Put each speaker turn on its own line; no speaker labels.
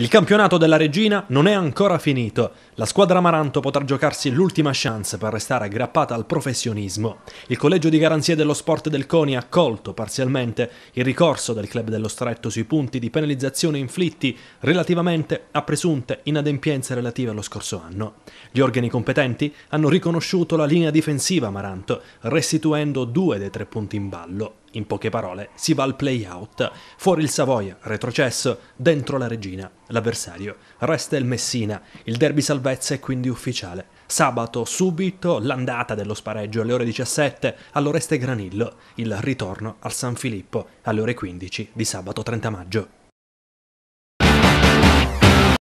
Il campionato della Regina non è ancora finito. La squadra Amaranto potrà giocarsi l'ultima chance per restare aggrappata al professionismo. Il Collegio di Garanzia dello Sport del CONI ha accolto parzialmente il ricorso del club dello Stretto sui punti di penalizzazione inflitti relativamente a presunte inadempienze relative allo scorso anno. Gli organi competenti hanno riconosciuto la linea difensiva Amaranto, restituendo due dei tre punti in ballo. In poche parole, si va al play-out. Fuori il Savoia, retrocesso, dentro la Regina, l'avversario. Resta il Messina, il derby salvezza è quindi ufficiale. Sabato subito l'andata dello spareggio alle ore 17 all'Oreste Granillo, il ritorno al San Filippo alle ore 15 di sabato 30 maggio.